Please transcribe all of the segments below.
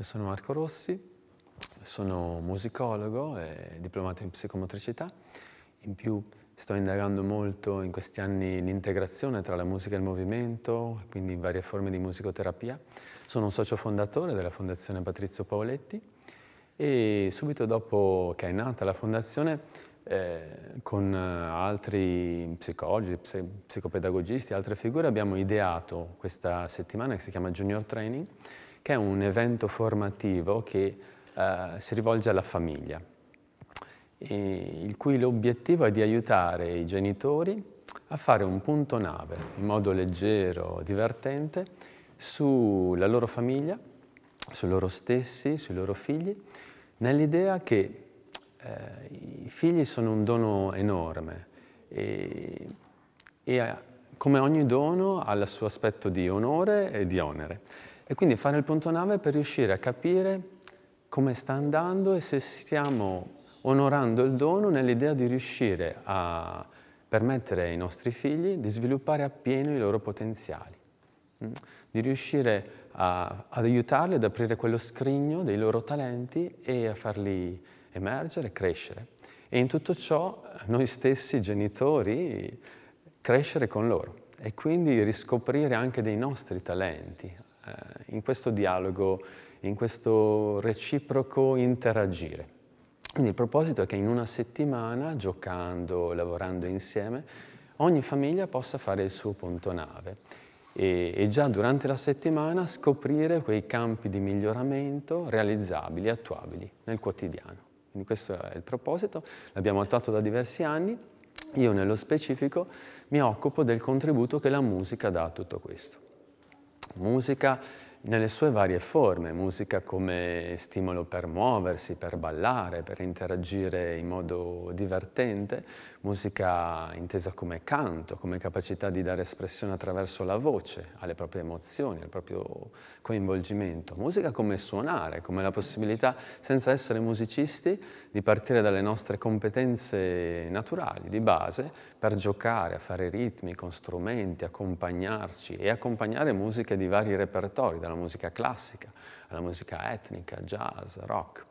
Io sono Marco Rossi, sono musicologo e diplomato in psicomotricità. In più sto indagando molto in questi anni l'integrazione tra la musica e il movimento, quindi in varie forme di musicoterapia. Sono un socio fondatore della Fondazione Patrizio Paoletti e subito dopo che è nata la fondazione eh, con altri psicologi, psicopedagogisti, altre figure abbiamo ideato questa settimana che si chiama Junior Training che è un evento formativo che eh, si rivolge alla famiglia, il cui obiettivo è di aiutare i genitori a fare un punto nave in modo leggero, divertente, sulla loro famiglia, su loro stessi, sui loro figli, nell'idea che eh, i figli sono un dono enorme e, e come ogni dono ha il suo aspetto di onore e di onere. E quindi fare il punto nave per riuscire a capire come sta andando e se stiamo onorando il dono nell'idea di riuscire a permettere ai nostri figli di sviluppare appieno i loro potenziali, mm, di riuscire a, ad aiutarli ad aprire quello scrigno dei loro talenti e a farli emergere, crescere. E in tutto ciò noi stessi genitori crescere con loro e quindi riscoprire anche dei nostri talenti, eh, in questo dialogo, in questo reciproco interagire. Quindi il proposito è che in una settimana, giocando, lavorando insieme, ogni famiglia possa fare il suo punto nave e, e già durante la settimana scoprire quei campi di miglioramento realizzabili, attuabili nel quotidiano. Quindi questo è il proposito, l'abbiamo attuato da diversi anni, io nello specifico mi occupo del contributo che la musica dà a tutto questo musica nelle sue varie forme, musica come stimolo per muoversi, per ballare, per interagire in modo divertente, musica intesa come canto, come capacità di dare espressione attraverso la voce alle proprie emozioni, al proprio coinvolgimento, musica come suonare, come la possibilità, senza essere musicisti, di partire dalle nostre competenze naturali, di base, per giocare, a fare ritmi con strumenti, accompagnarci e accompagnare musiche di vari repertori, dalla musica classica, alla musica etnica, jazz, rock.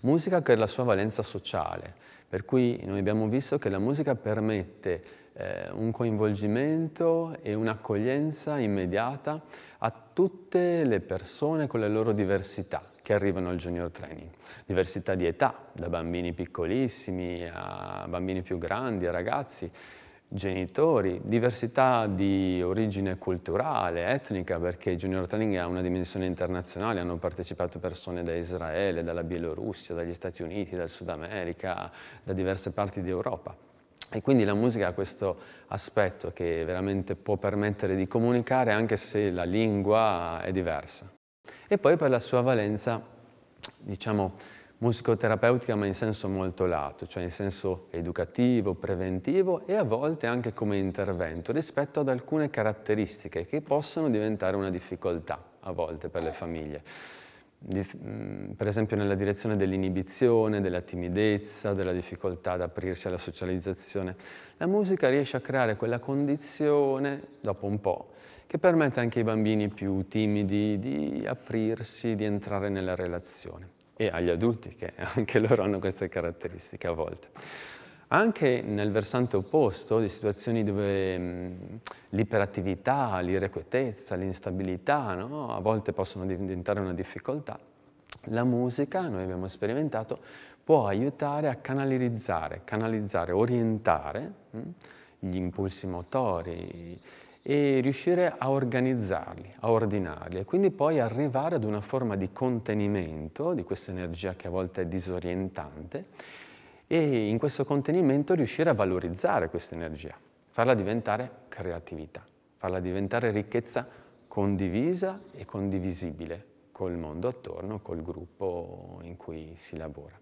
Musica che ha la sua valenza sociale, per cui noi abbiamo visto che la musica permette eh, un coinvolgimento e un'accoglienza immediata a tutte le persone con le loro diversità che arrivano al junior training. Diversità di età, da bambini piccolissimi a bambini più grandi, a ragazzi, genitori, diversità di origine culturale, etnica, perché Junior Training ha una dimensione internazionale, hanno partecipato persone da Israele, dalla Bielorussia, dagli Stati Uniti, dal Sud America, da diverse parti d'Europa. E quindi la musica ha questo aspetto che veramente può permettere di comunicare anche se la lingua è diversa. E poi per la sua valenza, diciamo, musicoterapeutica ma in senso molto lato, cioè in senso educativo, preventivo e a volte anche come intervento rispetto ad alcune caratteristiche che possono diventare una difficoltà a volte per le famiglie. Mm, per esempio nella direzione dell'inibizione, della timidezza, della difficoltà ad aprirsi alla socializzazione. La musica riesce a creare quella condizione, dopo un po', che permette anche ai bambini più timidi di aprirsi, di entrare nella relazione e agli adulti, che anche loro hanno queste caratteristiche a volte. Anche nel versante opposto, di situazioni dove mm, l'iperattività, l'irrequietezza, l'instabilità, no? a volte possono diventare una difficoltà, la musica, noi abbiamo sperimentato, può aiutare a canalizzare, canalizzare orientare mh? Mm, gli impulsi motori, e riuscire a organizzarli, a ordinarli e quindi poi arrivare ad una forma di contenimento di questa energia che a volte è disorientante e in questo contenimento riuscire a valorizzare questa energia, farla diventare creatività, farla diventare ricchezza condivisa e condivisibile col mondo attorno, col gruppo in cui si lavora.